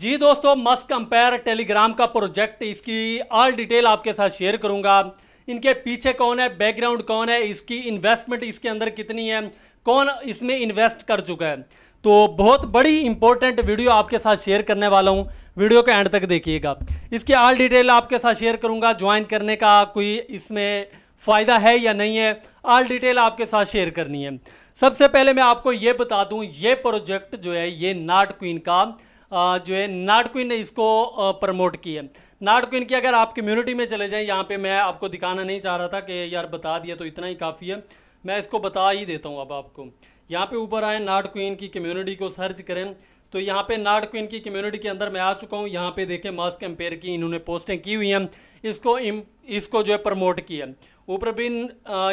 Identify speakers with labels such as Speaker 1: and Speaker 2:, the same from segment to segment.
Speaker 1: जी दोस्तों Musk compare Telegram का project इसकी ऑल डिटेल आपके साथ शेयर करूंगा इनके पीछे कौन है बैकग्राउंड कौन है इसकी इन्वेस्टमेंट इसके अंदर कितनी है कौन इसमें इन्वेस्ट कर चुका है तो बहुत बड़ी इंपॉर्टेंट वीडियो आपके साथ शेयर करने वाला हूँ वीडियो के एंड तक देखिएगा इसकी ऑल डिटेल आपके साथ शेयर करूँगा ज्वाइन करने का कोई इसमें फ़ायदा है या नहीं है ऑल डिटेल आपके साथ शेयर करनी है सबसे पहले मैं आपको ये बता दूँ ये प्रोजेक्ट जो है ये नाट क्वीन का जो है नाट क्वीन ने इसको प्रमोट की है नाट क्वीन की अगर आप कम्युनिटी में चले जाएँ यहाँ पर मैं आपको दिखाना नहीं चाह रहा था कि यार बता दिया तो इतना ही काफ़ी है मैं इसको बता ही देता हूँ अब आपको यहाँ पे ऊपर आए नाट क्वीन की कम्युनिटी को सर्च करें तो यहाँ पे नाट क्वीन की कम्युनिटी के अंदर मैं आ चुका हूँ यहाँ पे देखें मास्क एम्पेयर की इन्होंने पोस्टें की हुई हैं इसको इम, इसको जो है प्रमोट किया ऊपर भी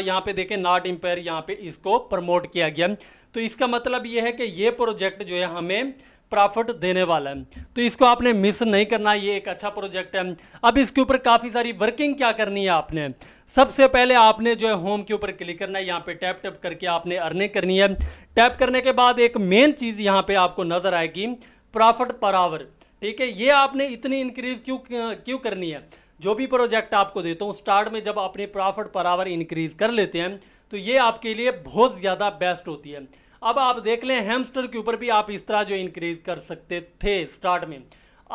Speaker 1: यहाँ पे देखें नाट एम्पेयर यहाँ पे इसको प्रमोट किया गया तो इसका मतलब ये है कि ये प्रोजेक्ट जो है हमें प्रॉफिट देने वाला है तो इसको आपने मिस नहीं करना ये एक अच्छा प्रोजेक्ट है अब इसके ऊपर काफ़ी सारी वर्किंग क्या करनी है आपने सबसे पहले आपने जो है होम के ऊपर क्लिक करना है यहाँ पे टैप टैप करके आपने अर्निंग करनी है टैप करने के बाद एक मेन चीज़ यहाँ पे आपको नज़र आएगी प्रॉफिट पर आवर ठीक है ये आपने इतनी इंक्रीज क्यों क्यों करनी है जो भी प्रोजेक्ट आपको देता हूँ स्टार्ट में जब अपने प्रॉफिट पर आवर इंक्रीज कर लेते हैं तो ये आपके लिए बहुत ज़्यादा बेस्ट होती है अब आप देख लें हेमस्टर के ऊपर भी आप इस तरह जो इंक्रीज कर सकते थे स्टार्ट में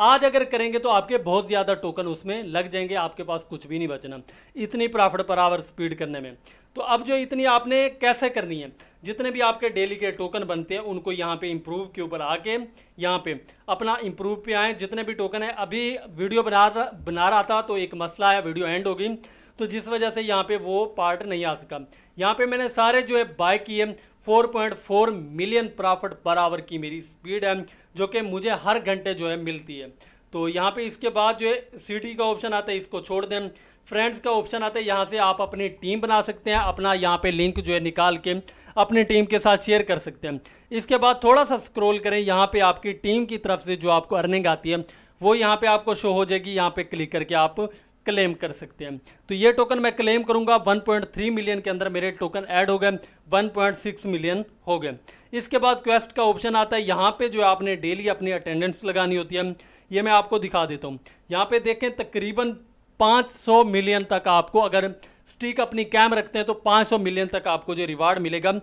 Speaker 1: आज अगर करेंगे तो आपके बहुत ज़्यादा टोकन उसमें लग जाएंगे आपके पास कुछ भी नहीं बचना इतनी प्रॉफिट पर आवर स्पीड करने में तो अब जो इतनी आपने कैसे करनी है जितने भी आपके डेली के टोकन बनते हैं उनको यहाँ पे इम्प्रूव के ऊपर आके यहाँ पे अपना इम्प्रूव पे आएँ जितने भी टोकन है अभी वीडियो बना रहा बना रहा था तो एक मसला है वीडियो एंड होगी तो जिस वजह से यहाँ पे वो पार्ट नहीं आ सका यहाँ पे मैंने सारे जो है बाय किए 4.4 मिलियन प्रॉफिट पर आवर की मेरी स्पीड है जो कि मुझे हर घंटे जो है मिलती है तो यहाँ पे इसके बाद जो है सिटी का ऑप्शन आता है इसको छोड़ दें फ्रेंड्स का ऑप्शन आता है यहाँ से आप अपनी टीम बना सकते हैं अपना यहाँ पे लिंक जो है निकाल के अपनी टीम के साथ शेयर कर सकते हैं इसके बाद थोड़ा सा स्क्रॉल करें यहाँ पे आपकी टीम की तरफ से जो आपको अर्निंग आती है वो यहाँ पे आपको शो हो जाएगी यहाँ पे क्लिक करके आप क्लेम कर सकते हैं तो ये टोकन मैं क्लेम करूंगा 1.3 मिलियन के अंदर मेरे टोकन ऐड हो गए 1.6 मिलियन हो गए इसके बाद क्वेस्ट का ऑप्शन आता है यहाँ पे जो आपने डेली अपनी अटेंडेंस लगानी होती है ये मैं आपको दिखा देता हूँ यहाँ पे देखें तकरीबन 500 मिलियन तक आपको अगर स्टिक अपनी कैम रखते हैं तो 500 मिलियन तक आपको जो रिवार्ड मिलेगा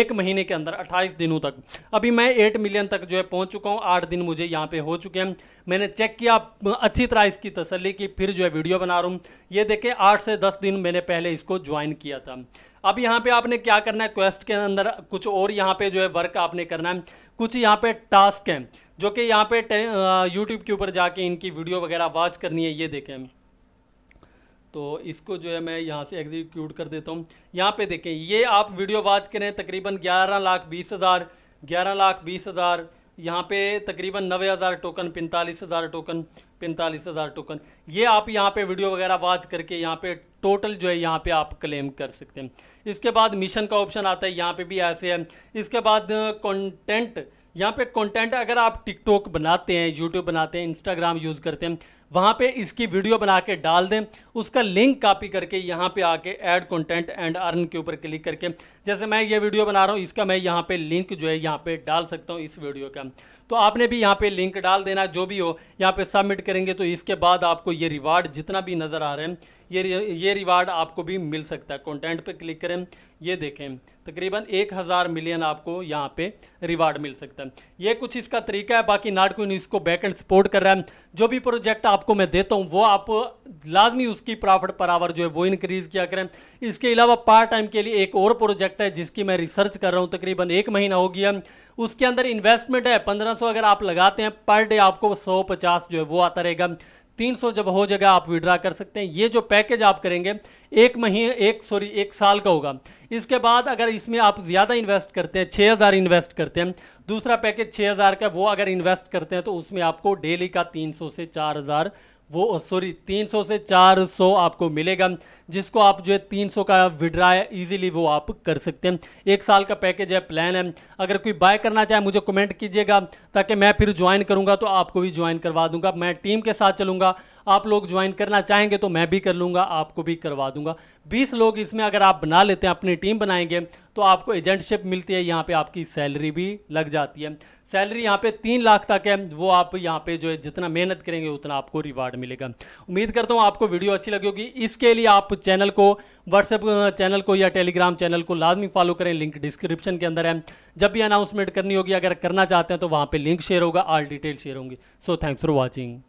Speaker 1: एक महीने के अंदर 28 दिनों तक अभी मैं 8 मिलियन तक जो है पहुंच चुका हूं आठ दिन मुझे यहां पे हो चुके हैं मैंने चेक किया अच्छी तरह इसकी तसली की फिर जो है वीडियो बना रहा हूँ ये देखें आठ से दस दिन मैंने पहले इसको ज्वाइन किया था अब यहाँ पे आपने क्या करना है क्वेस्ट के अंदर कुछ और यहाँ पे जो है वर्क आपने करना है कुछ यहाँ पे टास्क हैं जो कि यहाँ पे यूट्यूब के ऊपर जाके इनकी वीडियो वगैरह वॉच करनी है ये देखें तो इसको जो है मैं यहाँ से एग्जीक्यूट कर देता हूँ यहाँ पे देखें ये आप वीडियो वाच करें तकरीबन ग्यारह लाख बीस हज़ार ग्यारह लाख बीस हज़ार यहाँ पे तकरीबन नबे हज़ार टोकन पैंतालीस हज़ार टोकन पैंतालीस हज़ार टोकन ये आप यहाँ पे वीडियो वगैरह वाच करके यहाँ पे टोटल जो है यहाँ पे आप क्लेम कर सकते हैं इसके बाद मिशन का ऑप्शन आता है यहाँ पर भी ऐसे है इसके बाद कॉन्टेंट यहाँ पे कंटेंट अगर आप टिकटॉक बनाते हैं यूट्यूब बनाते हैं इंस्टाग्राम यूज़ करते हैं वहाँ पे इसकी वीडियो बना के डाल दें उसका लिंक कॉपी करके यहाँ पे आके ऐड कंटेंट एंड अर्न के ऊपर क्लिक करके जैसे मैं ये वीडियो बना रहा हूँ इसका मैं यहाँ पे लिंक जो है यहाँ पे डाल सकता हूँ इस वीडियो का तो आपने भी यहाँ पे लिंक डाल देना जो भी हो यहाँ पे सबमिट करेंगे तो इसके बाद आपको ये रिवार्ड जितना भी नज़र आ रहे हैं ये ये रिवार्ड आपको भी मिल सकता है कॉन्टेंट पर क्लिक करें ये देखें तकरीबन एक हज़ार मिलियन आपको यहाँ पे रिवार्ड मिल सकता है ये कुछ इसका तरीका है बाकी नाट कोई इसको बैक एंड सपोर्ट कर रहा है जो भी प्रोजेक्ट आप आपको मैं देता हूँ वो आप लाजमी उसकी प्रॉफिट पर आवर जो है वो इंक्रीज़ किया करें इसके अलावा पार्ट टाइम के लिए एक और प्रोजेक्ट है जिसकी मैं रिसर्च कर रहा हूँ तकरीबन एक महीना हो गया उसके अंदर इन्वेस्टमेंट है पंद्रह अगर आप लगाते हैं पर डे आपको सौ पचास जो है वो आता रहेगा तीन सौ जब हो जाएगा आप विड्रा कर सकते हैं ये जो पैकेज आप करेंगे एक महीने एक सॉरी एक साल का होगा इसके बाद अगर इसमें आप ज़्यादा इन्वेस्ट करते हैं छः हज़ार इन्वेस्ट करते हैं दूसरा पैकेज छः हज़ार का वो अगर इन्वेस्ट करते हैं तो उसमें आपको डेली का तीन सौ से चार हज़ार वो सॉरी 300 से 400 आपको मिलेगा जिसको आप जो है 300 का विड्रा है ईजिली वो आप कर सकते हैं एक साल का पैकेज है प्लान है अगर कोई बाय करना चाहे मुझे कमेंट कीजिएगा ताकि मैं फिर ज्वाइन करूंगा तो आपको भी ज्वाइन करवा दूंगा मैं टीम के साथ चलूंगा आप लोग ज्वाइन करना चाहेंगे तो मैं भी कर लूँगा आपको भी करवा दूंगा बीस लोग इसमें अगर आप बना लेते हैं अपनी टीम बनाएंगे तो आपको एजेंटशिप मिलती है यहाँ पर आपकी सैलरी भी लग जाती है सैलरी यहाँ पे तीन लाख तक है वो आप यहाँ पे जो है जितना मेहनत करेंगे उतना आपको रिवार्ड मिलेगा उम्मीद करता हूँ आपको वीडियो अच्छी लगी होगी इसके लिए आप चैनल को व्हाट्सएप चैनल को या टेलीग्राम चैनल को लाजमी फॉलो करें लिंक डिस्क्रिप्शन के अंदर है जब भी अनाउंसमेंट करनी होगी अगर करना चाहते हैं तो वहाँ पर लिंक शेयर होगा ऑल डिटेल शेयर होंगी सो थैंक्स फॉर वॉचिंग